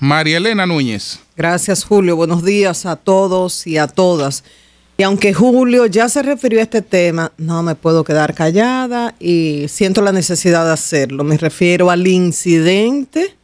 María Elena Núñez. Gracias, Julio. Buenos días a todos y a todas. Y aunque Julio ya se refirió a este tema, no me puedo quedar callada y siento la necesidad de hacerlo. Me refiero al incidente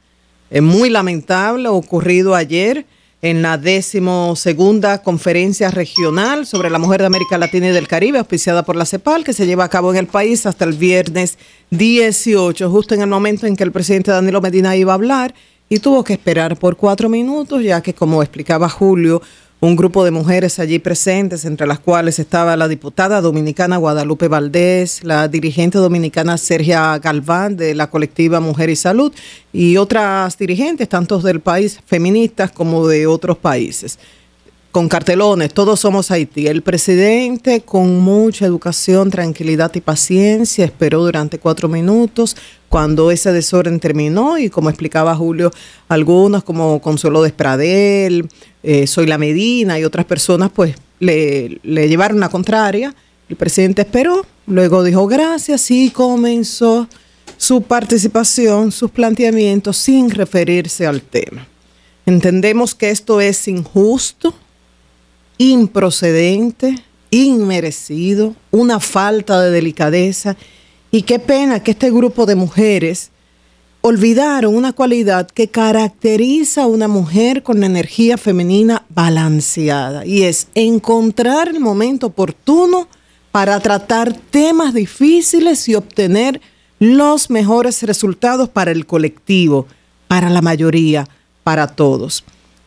eh, muy lamentable ocurrido ayer en la decimosegunda conferencia regional sobre la mujer de América Latina y del Caribe, auspiciada por la CEPAL, que se lleva a cabo en el país hasta el viernes 18, justo en el momento en que el presidente Danilo Medina iba a hablar y tuvo que esperar por cuatro minutos, ya que, como explicaba Julio, un grupo de mujeres allí presentes, entre las cuales estaba la diputada dominicana Guadalupe Valdés, la dirigente dominicana Sergia Galván de la colectiva Mujer y Salud y otras dirigentes, tanto del país feministas como de otros países con cartelones, todos somos Haití. El presidente, con mucha educación, tranquilidad y paciencia, esperó durante cuatro minutos cuando ese desorden terminó y como explicaba Julio, algunos como Consuelo Despradel, Soy eh, la Medina y otras personas, pues le, le llevaron a contraria. El presidente esperó, luego dijo gracias y comenzó su participación, sus planteamientos sin referirse al tema. Entendemos que esto es injusto, improcedente, inmerecido, una falta de delicadeza. Y qué pena que este grupo de mujeres olvidaron una cualidad que caracteriza a una mujer con la energía femenina balanceada y es encontrar el momento oportuno para tratar temas difíciles y obtener los mejores resultados para el colectivo, para la mayoría, para todos.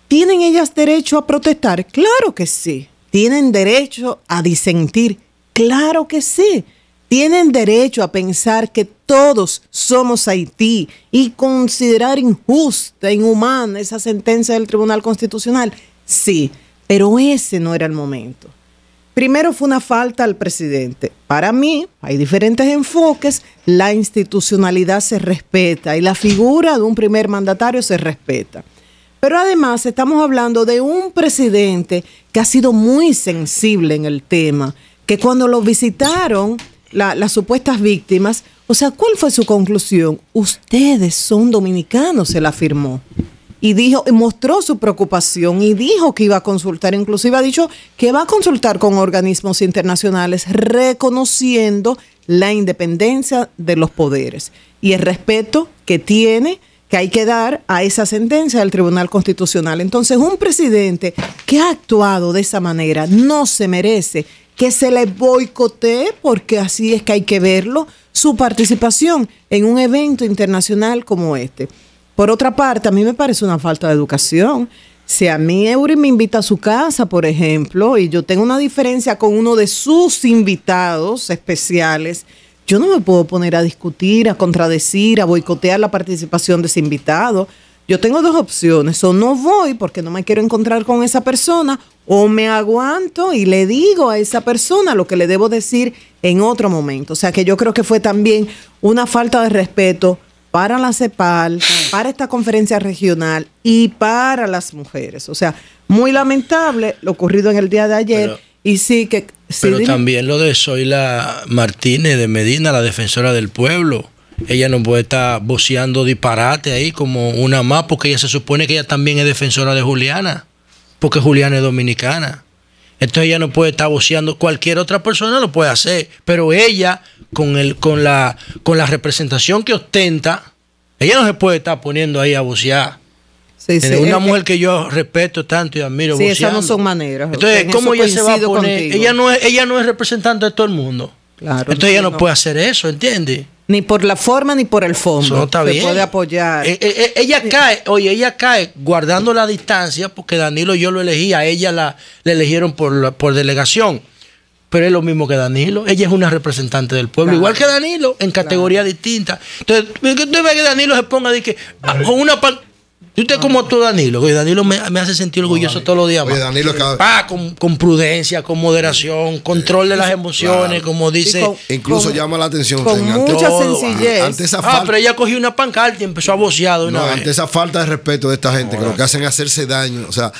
¿Tienen ellas derecho a protestar? Claro que sí. ¿Tienen derecho a disentir? Claro que sí. Tienen derecho a pensar que todos somos Haití y considerar injusta, inhumana esa sentencia del Tribunal Constitucional. Sí, pero ese no era el momento. Primero fue una falta al presidente. Para mí, hay diferentes enfoques, la institucionalidad se respeta y la figura de un primer mandatario se respeta. Pero además estamos hablando de un presidente que ha sido muy sensible en el tema, que cuando lo visitaron las supuestas víctimas, o sea, ¿cuál fue su conclusión? Ustedes son dominicanos, se la afirmó. Y dijo, mostró su preocupación y dijo que iba a consultar, inclusive ha dicho que va a consultar con organismos internacionales reconociendo la independencia de los poderes y el respeto que tiene que hay que dar a esa sentencia del Tribunal Constitucional. Entonces, un presidente que ha actuado de esa manera no se merece que se le boicotee, porque así es que hay que verlo, su participación en un evento internacional como este. Por otra parte, a mí me parece una falta de educación. Si a mí Eury me invita a su casa, por ejemplo, y yo tengo una diferencia con uno de sus invitados especiales, yo no me puedo poner a discutir, a contradecir, a boicotear la participación de ese invitado. Yo tengo dos opciones, o no voy porque no me quiero encontrar con esa persona, o me aguanto y le digo a esa persona lo que le debo decir en otro momento. O sea que yo creo que fue también una falta de respeto para la CEPAL, para esta conferencia regional y para las mujeres. O sea, muy lamentable lo ocurrido en el día de ayer. y sí que pero también lo de Zoila Martínez de Medina, la defensora del pueblo. Ella no puede estar voceando disparate ahí como una más, porque ella se supone que ella también es defensora de Juliana, porque Juliana es dominicana. Entonces ella no puede estar voceando, cualquier otra persona lo puede hacer, pero ella con, el, con, la, con la representación que ostenta, ella no se puede estar poniendo ahí a vocear es una mujer que yo respeto tanto y admiro. Sí, esas no son maneras. Entonces, ¿cómo ella se va a poner? Ella no, es, ella no es representante de todo el mundo. Entonces ella no, puede hacer eso, ¿entiendes? Ni por la forma ni por el fondo. No está se puede apoyar. Eh, eh, eh, ella cae, oye, ella cae guardando la distancia porque Danilo yo lo elegí, a ella la, eligieron por, por delegación. Pero es lo mismo que Danilo. Ella es una representante del pueblo, igual que Danilo, en categoría distinta. Entonces, tú ve que Danilo se ponga de que, con una ¿Y usted como tú, Danilo? Oye, Danilo me, hace sentir orgulloso todos los días. Ah, con, prudencia, con moderación, control de las emociones, como dice. incluso llama la atención. Con mucha sencillez. Ante esa falta... ah, pero ella cogió una pancarta y empezó a bocear Ante esa falta de respeto de esta gente, que lo que hacen es hacerse daño. O sea,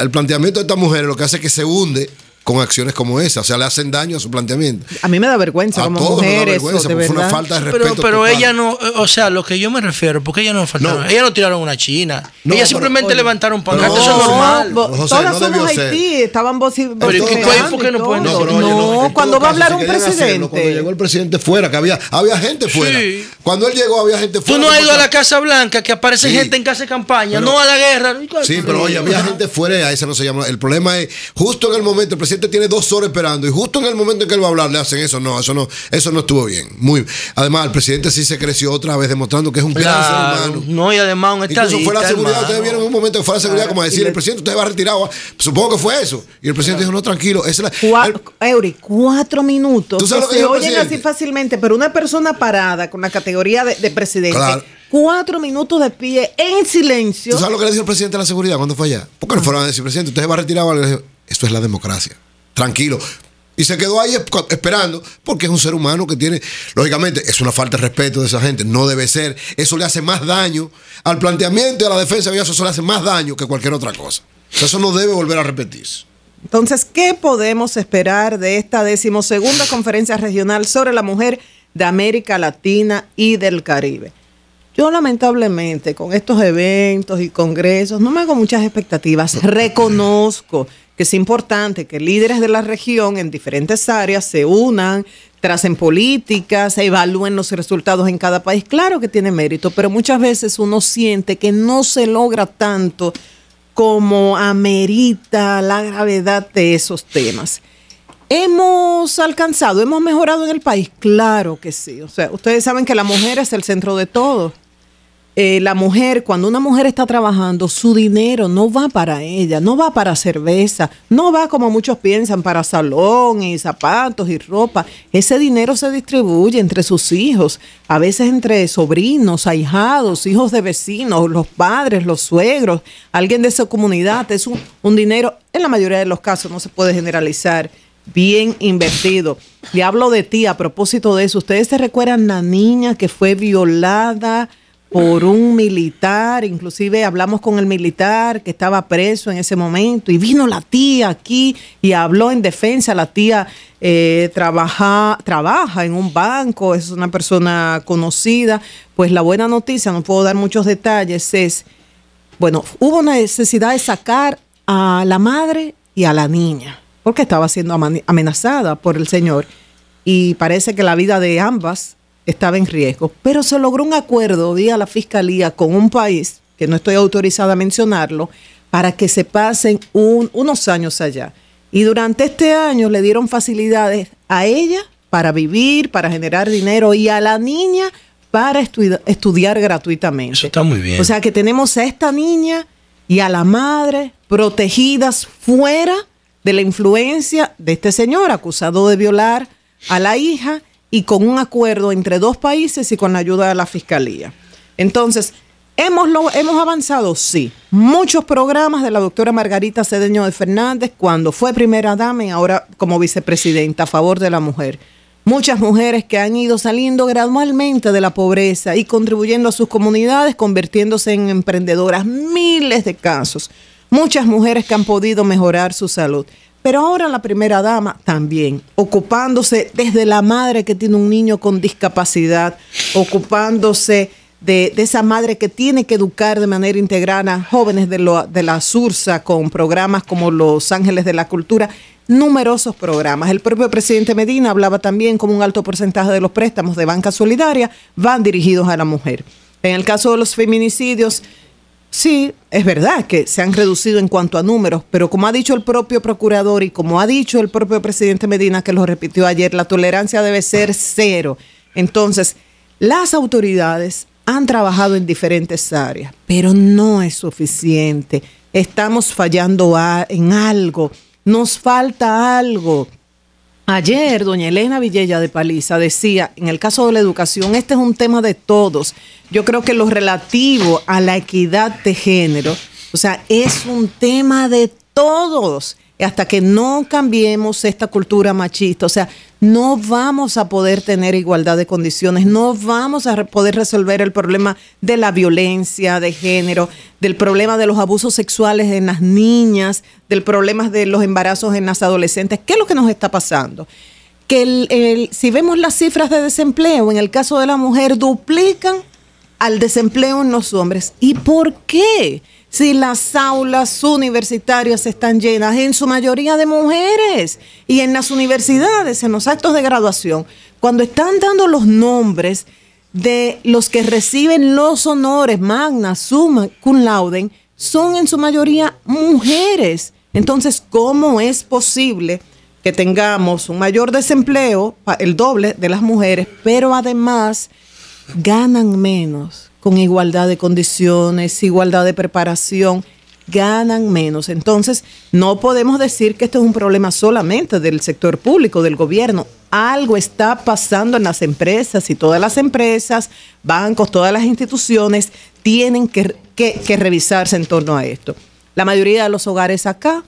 el planteamiento de estas mujeres, lo que hace es que se hunde con acciones como esa. O sea, le hacen daño a su planteamiento. A mí me da vergüenza como todos mujer. eso, de fue una falta de respeto. Pero, pero ella no, eh, o sea, lo que yo me refiero, porque ella no faltaron. No. Ella no tiraron una china. ella simplemente levantaron pancartas. eso es normal. José, todas somos Haití. Estaban vos Pero ¿por qué no pueden No, cuando va a hablar un presidente. Cuando llegó el presidente fuera, que había, había gente fuera. Cuando él llegó, había gente fuera. Tú no has ido a la Casa Blanca, que aparece gente en casa de campaña, no a la guerra. Sí, pero oye, había gente fuera. A ese no se llama. El problema es, justo en el momento, el presidente tiene dos horas esperando y justo en el momento en que él va a hablar le hacen eso. No, eso no, eso no estuvo bien. Muy, además, el presidente sí se creció otra vez demostrando que es un No, y además un fue la seguridad, ustedes vieron un momento que fue la seguridad como decir, el presidente usted va retirado. Supongo que fue eso. Y el presidente dijo, no, tranquilo. Es la, cuatro, cuatro minutos. que se oyen así fácilmente, pero una persona parada con la categoría de, presidente. cuatro minutos de pie en silencio. ¿Tú sabes lo que le dijo el presidente de la seguridad cuando fue allá? porque qué fueron a decir, presidente, usted va a retirar? Esto es la democracia tranquilo. Y se quedó ahí esperando, porque es un ser humano que tiene, lógicamente, es una falta de respeto de esa gente, no debe ser. Eso le hace más daño al planteamiento y a la defensa de eso le hace más daño que cualquier otra cosa. eso no debe volver a repetirse. Entonces, ¿qué podemos esperar de esta decimosegunda conferencia regional sobre la mujer de América Latina y del Caribe? Yo lamentablemente con estos eventos y congresos no me hago muchas expectativas, reconozco que es importante que líderes de la región en diferentes áreas se unan, tracen políticas, evalúen los resultados en cada país. Claro que tiene mérito, pero muchas veces uno siente que no se logra tanto como amerita la gravedad de esos temas. ¿Hemos alcanzado, hemos mejorado en el país? Claro que sí. O sea, ustedes saben que la mujer es el centro de todo. Eh, la mujer, cuando una mujer está trabajando, su dinero no va para ella, no va para cerveza, no va como muchos piensan para salón y zapatos y ropa. Ese dinero se distribuye entre sus hijos, a veces entre sobrinos, ahijados, hijos de vecinos, los padres, los suegros, alguien de su comunidad. Es un, dinero, en la mayoría de los casos no se puede generalizar, bien invertido. Y hablo de ti a propósito de eso. Ustedes se recuerdan la niña que fue violada por un militar, inclusive hablamos con el militar que estaba preso en ese momento y vino la tía aquí y habló en defensa, la tía eh, trabaja, trabaja en un banco, es una persona conocida, pues la buena noticia, no puedo dar muchos detalles, es, bueno, hubo una necesidad de sacar a la madre y a la niña, porque estaba siendo amenazada por el señor y parece que la vida de ambas estaba en riesgo. Pero se logró un acuerdo vía la fiscalía con un país, que no estoy autorizada a mencionarlo, para que se pasen unos años allá. Y durante este año le dieron facilidades a ella para vivir, para generar dinero y a la niña para estudiar, estudiar gratuitamente. Eso está muy bien. O sea que tenemos a esta niña y a la madre protegidas fuera de la influencia de este señor acusado de violar a la hija y con un acuerdo entre dos países y con la ayuda de la Fiscalía. Entonces, ¿Hemos, lo, ¿Hemos avanzado? Sí. Muchos programas de la doctora Margarita Cedeño de Fernández cuando fue primera dama y ahora como vicepresidenta a favor de la mujer. Muchas mujeres que han ido saliendo gradualmente de la pobreza y contribuyendo a sus comunidades, convirtiéndose en emprendedoras. Miles de casos. Muchas mujeres que han podido mejorar su salud. Pero ahora la primera dama también, ocupándose desde la madre que tiene un niño con discapacidad, ocupándose de, esa madre que tiene que educar de manera integral a jóvenes de, de la SURSA con programas como Los Ángeles de la Cultura, numerosos programas. El propio presidente Medina hablaba también como un alto porcentaje de los préstamos de banca solidaria van dirigidos a la mujer. En el caso de los feminicidios, Sí, es verdad que se han reducido en cuanto a números, pero como ha dicho el propio procurador y como ha dicho el propio presidente Medina, que lo repitió ayer, la tolerancia debe ser cero. Entonces, las autoridades han trabajado en diferentes áreas, pero no es suficiente. Estamos fallando en algo, nos falta algo. Ayer, doña Elena Villella de Paliza decía, en el caso de la educación, este es un tema de todos. Yo creo que lo relativo a la equidad de género, o sea, es un tema de todos hasta que no cambiemos esta cultura machista, o sea, no vamos a poder tener igualdad de condiciones, no vamos a poder resolver el problema de la violencia de género, del problema de los abusos sexuales en las niñas, del problema de los embarazos en las adolescentes. ¿Qué es lo que nos está pasando? Que si vemos las cifras de desempleo, en el caso de la mujer, duplican al desempleo en los hombres. ¿Y por qué? si las aulas universitarias están llenas, en su mayoría de mujeres, y en las universidades, en los actos de graduación, cuando están dando los nombres de los que reciben los honores magna, summa, cum laude, son en su mayoría mujeres. Entonces, ¿cómo es posible que tengamos un mayor desempleo, el doble de las mujeres, pero además ganan menos? con igualdad de condiciones, igualdad de preparación, ganan menos. Entonces, no podemos decir que esto es un problema solamente del sector público, del gobierno. Algo está pasando en las empresas y todas las empresas, bancos, todas las instituciones tienen que, revisarse en torno a esto. La mayoría de los hogares acá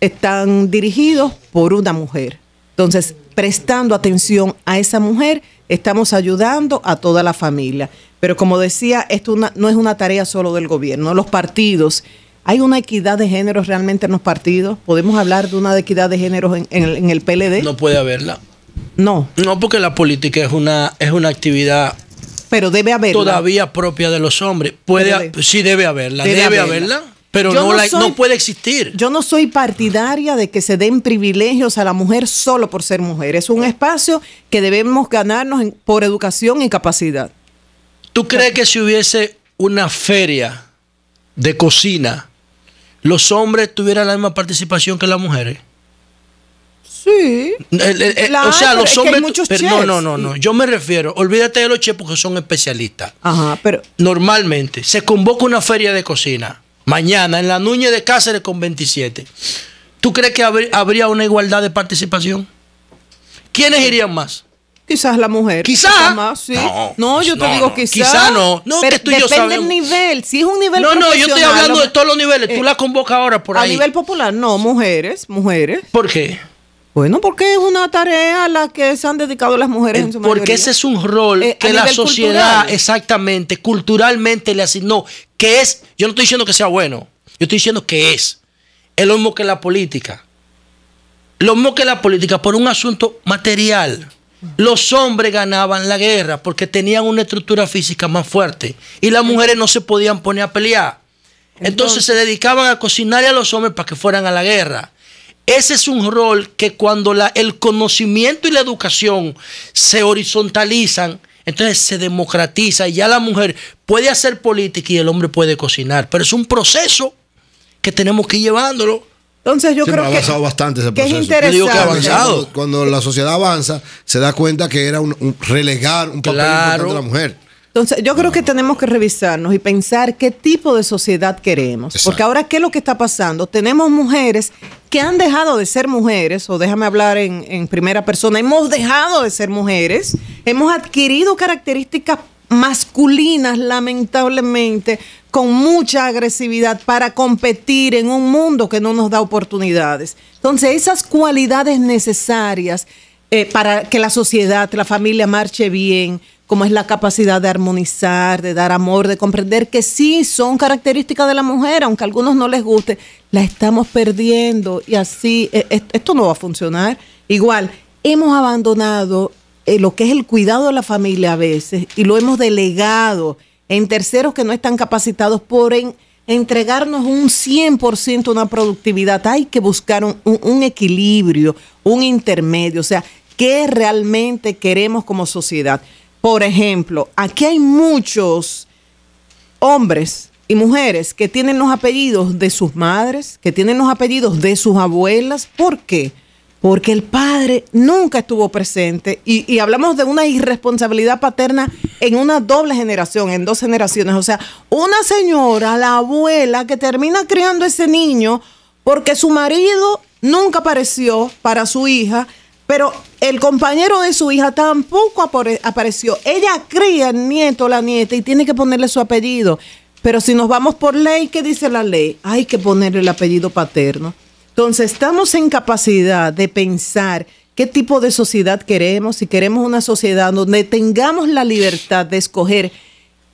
están dirigidos por una mujer. Entonces, prestando atención a esa mujer, estamos ayudando a toda la familia. Pero como decía, esto no es una tarea solo del gobierno, los partidos. ¿Hay una equidad de género realmente en los partidos? ¿Podemos hablar de una equidad de género en, el, PLD? No puede haberla. No. No, porque la política es una, es una actividad pero debe haber. Todavía propia de los hombres. Puede, sí debe haberla. Debe, haberla. Pero no, puede existir. Yo no soy partidaria de que se den privilegios a la mujer solo por ser mujer. Es un espacio que debemos ganarnos por educación y capacidad. ¿Tú crees que si hubiese una feria de cocina, los hombres tuvieran la misma participación que las mujeres? Sí. o sea, los hombres. Pero no, no, no, no. Yo me refiero, olvídate de los chefs porque son especialistas. Ajá, pero. Normalmente se convoca una feria de cocina mañana en la Núñez de Cáceres con 27, ¿tú crees que habría una igualdad de participación? ¿Quiénes irían más? Quizás la mujer. Quizás. No, yo te digo quizás. Quizás no. No, que tú y yo Depende del nivel. Si es un nivel. No, no, yo estoy hablando de todos los niveles. tú eh, la convocas ahora por ahí. A nivel popular, no, mujeres, mujeres. ¿Por qué? Bueno, porque es una tarea a la que se han dedicado las mujeres eh, en su porque ese es un rol eh, que la sociedad exactamente, culturalmente le asignó, que es, yo no estoy diciendo que sea bueno, yo estoy diciendo que es, es lo mismo que la política. Lo mismo que la política por un asunto material. Los hombres ganaban la guerra porque tenían una estructura física más fuerte y las mujeres no se podían poner a pelear. Entonces, se dedicaban a cocinar a los hombres para que fueran a la guerra. Ese es un rol que cuando la, el conocimiento y la educación se horizontalizan, entonces se democratiza y ya la mujer puede hacer política y el hombre puede cocinar. Pero es un proceso que tenemos que ir llevándolo. Entonces yo creo ha avanzado bastante ese proceso. Cuando, la sociedad avanza, se da cuenta que era un, relegar un papel importante de la mujer. Entonces, yo creo que tenemos que revisarnos y pensar qué tipo de sociedad queremos. Porque ahora, ¿qué es lo que está pasando? Tenemos mujeres que han dejado de ser mujeres, o déjame hablar en, primera persona, hemos dejado de ser mujeres, hemos adquirido características masculinas, lamentablemente, con mucha agresividad para competir en un mundo que no nos da oportunidades. Entonces, esas cualidades necesarias eh, para que la sociedad, la familia marche bien, como es la capacidad de armonizar, de dar amor, de comprender que sí son características de la mujer, aunque a algunos no les guste, la estamos perdiendo y así eh, eh, esto no va a funcionar. Igual, hemos abandonado eh, lo que es el cuidado de la familia a veces y lo hemos delegado en terceros que no están capacitados por entregarnos un 100% una productividad. Hay que buscar un equilibrio, un intermedio, o sea, qué realmente queremos como sociedad. Por ejemplo, aquí hay muchos hombres y mujeres que tienen los apellidos de sus madres, que tienen los apellidos de sus abuelas. ¿Por qué? Porque el padre nunca estuvo presente y, hablamos de una irresponsabilidad paterna en una doble generación, en dos generaciones. O sea, una señora, la abuela, que termina criando ese niño porque su marido nunca apareció para su hija pero el compañero de su hija tampoco apareció. Ella cría el nieto o la nieta y tiene que ponerle su apellido. Pero si nos vamos por ley, ¿qué dice la ley? Hay que ponerle el apellido paterno. Entonces estamos en capacidad de pensar qué tipo de sociedad queremos, si queremos una sociedad donde tengamos la libertad de escoger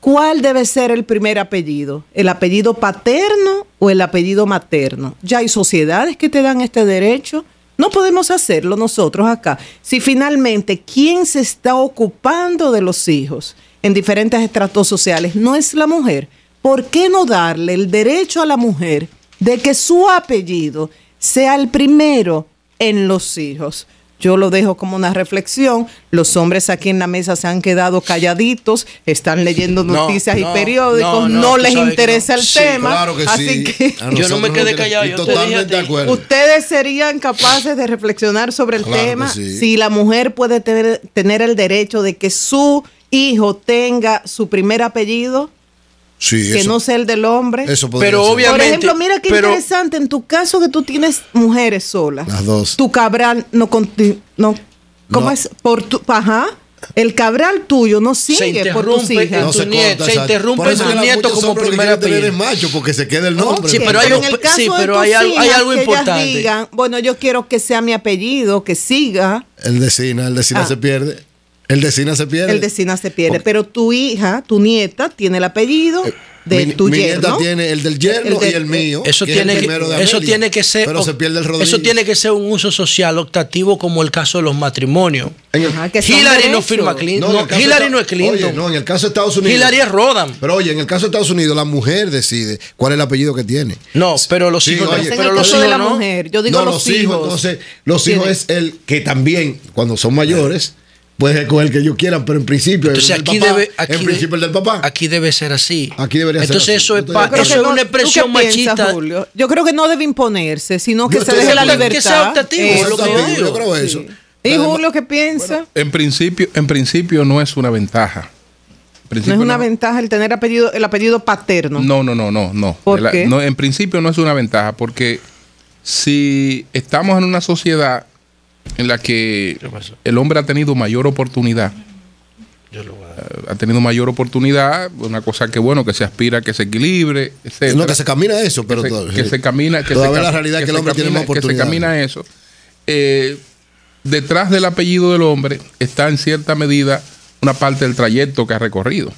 cuál debe ser el primer apellido, el apellido paterno o el apellido materno. Ya hay sociedades que te dan este derecho no podemos hacerlo nosotros acá. Si finalmente quien se está ocupando de los hijos en diferentes estratos sociales no es la mujer, ¿por qué no darle el derecho a la mujer de que su apellido sea el primero en los hijos? Yo lo dejo como una reflexión. Los hombres aquí en la mesa se han quedado calladitos, están leyendo noticias y periódicos, no, les interesa el tema. así que yo no me quedé callado. Yo totalmente de acuerdo. Ustedes serían capaces de reflexionar sobre el tema si la mujer puede tener el derecho de que su hijo tenga su primer apellido que no sea el del hombre. pero obviamente. Por ejemplo, mira qué interesante. En tu caso, que tú tienes mujeres solas. Las dos. Tu cabral no. no ¿Cómo es? Por tu. Ajá. El cabral tuyo no sigue por tus hijas. se, interrumpe en tu nieto como primera tener macho porque se queda el nombre. sí, pero, hay, sí, pero hay, algo, hay que importante. Ellas digan, bueno, yo quiero que sea mi apellido, que siga. El de el de ah. se pierde. El de Sina se pierde. El de se pierde. Pero tu hija, tu nieta, tiene el apellido. Eh, de tu mi yerno. nieta tiene el del yerno y el mío. Eso, tiene, que, eso tiene que ser. pierde eso tiene que ser un uso social optativo como el caso de los matrimonios. Hillary no firma Clinton. Hillary no es Clinton. no, en el caso de Estados Unidos. Hillary es Rodan. Pero oye, en el caso de Estados Unidos, la mujer decide cuál es el apellido que tiene. No, pero los hijos. pero los hijos de Yo digo los, los hijos. los hijos es el que también, cuando son mayores Puede ser con el que yo quiera, pero en principio. en principio el del papá. Aquí debe ser así. Aquí debería ser así. Entonces eso es, eso es una expresión machista. Yo creo que no debe imponerse, sino que se deje la libertad. Que sea optativo, lo que yo, eso. ¿Y Julio qué piensa? en, principio, en principio no es una ventaja. No es una ventaja el tener apellido, el apellido paterno. No, no, no, no, no. ¿Por qué? no. En principio no es una ventaja porque si estamos en una sociedad en la que el hombre ha tenido mayor oportunidad. Ha tenido mayor oportunidad, una cosa que bueno, que se aspira, que se equilibre, etc. que se camina eso, pero que se, camina. Que todavía la realidad que, tiene se camina eso. detrás del apellido del hombre está en cierta medida una parte del trayecto que ha recorrido.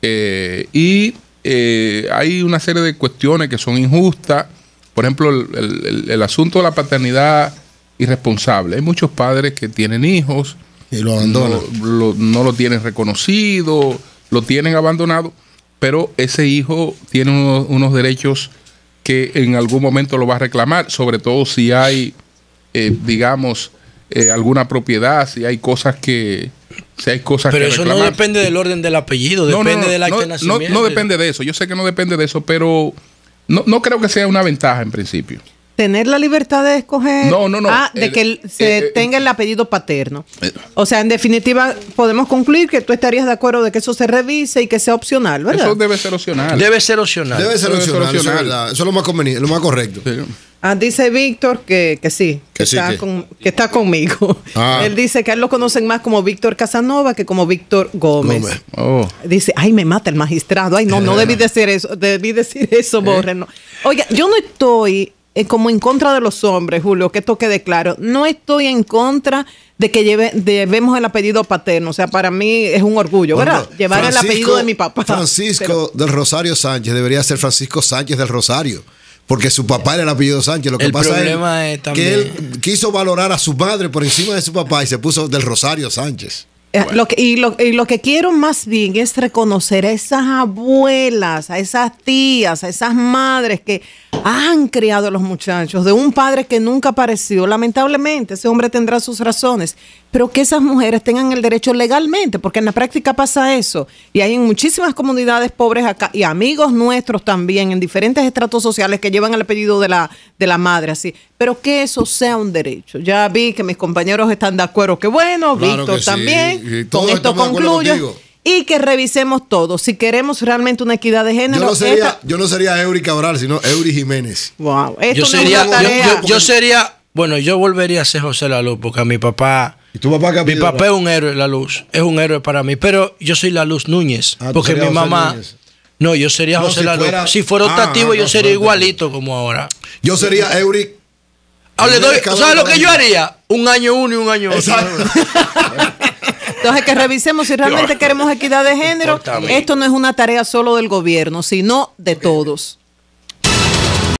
Eh, y eh, hay una serie de cuestiones que son injustas. Por ejemplo, el asunto de la paternidad irresponsable. Hay muchos padres que tienen hijos lo No lo, tienen reconocido, lo tienen abandonado, pero ese hijo tiene unos, derechos que en algún momento lo va a reclamar, sobre todo si hay, eh, digamos, eh, alguna propiedad, si hay cosas que, hay cosas pero eso no depende del orden del apellido, depende nacimiento. No, depende de eso, yo sé que no depende de eso, pero no, creo que sea una ventaja en principio. Tener la libertad de escoger. No, no, no. Ah, de que eh, se eh, tenga el eh, apellido paterno. o sea, en definitiva, podemos concluir que tú estarías de acuerdo de que eso se revise y que sea opcional, ¿verdad? Eso debe ser opcional. Debe ser opcional. Debe ser, opcional, Eso, es lo más conveniente, lo más correcto. Ah, dice Víctor que, sí, que, está que... está conmigo. Ah. Él dice que a él lo conocen más como Víctor Casanova que como Víctor Gómez. Oh. Dice, ay, me mata el magistrado. Ay, no, no debí decir eso, debí decir eso, Borre. Oye, Oiga, yo no estoy eh, como en contra de los hombres, Julio, que esto quede claro. No estoy en contra de que lleve, llevemos el apellido paterno. O sea, para mí es un orgullo, Llevar el apellido de mi papá. Francisco del Rosario Sánchez debería ser Francisco Sánchez del Rosario porque su papá era el apellido Sánchez. Lo que pasa es que él quiso valorar a su madre por encima de su papá y se puso del Rosario Sánchez. Eh, lo que, y, lo, y, lo, que quiero más bien es reconocer a esas abuelas, a esas tías, a esas madres que han criado a los muchachos, de un padre que nunca apareció. Lamentablemente, ese hombre tendrá sus razones, pero que esas mujeres tengan el derecho legalmente, porque en la práctica pasa eso. Y hay en muchísimas comunidades pobres acá, y amigos nuestros también, en diferentes estratos sociales que llevan el apellido de la, de la madre, así. Pero que eso sea un derecho. Ya vi que mis compañeros están de acuerdo, que bueno, Víctor también. Con esto concluyo y que revisemos todo. Si queremos realmente una equidad de género. Yo no sería, yo no sería Eury Cabral, sino Eury Jiménez. Wow. Esto yo, sería, es una tarea. Yo, yo, sería, bueno, yo volvería a ser José Lalo, porque a mi papá mi papá es un héroe, la luz. Es un héroe para mí. Pero yo soy la luz Núñez. Ah, porque mi mamá. No, yo sería José la luz. Si fuera optativo, ah, yo sería igualito como ahora. Yo sería Euric. Ah, ¿Sabes lo que yo haría? Un año uno y un año otro. Entonces, que revisemos si realmente queremos equidad de género. Esto no es una tarea solo del gobierno, sino de todos.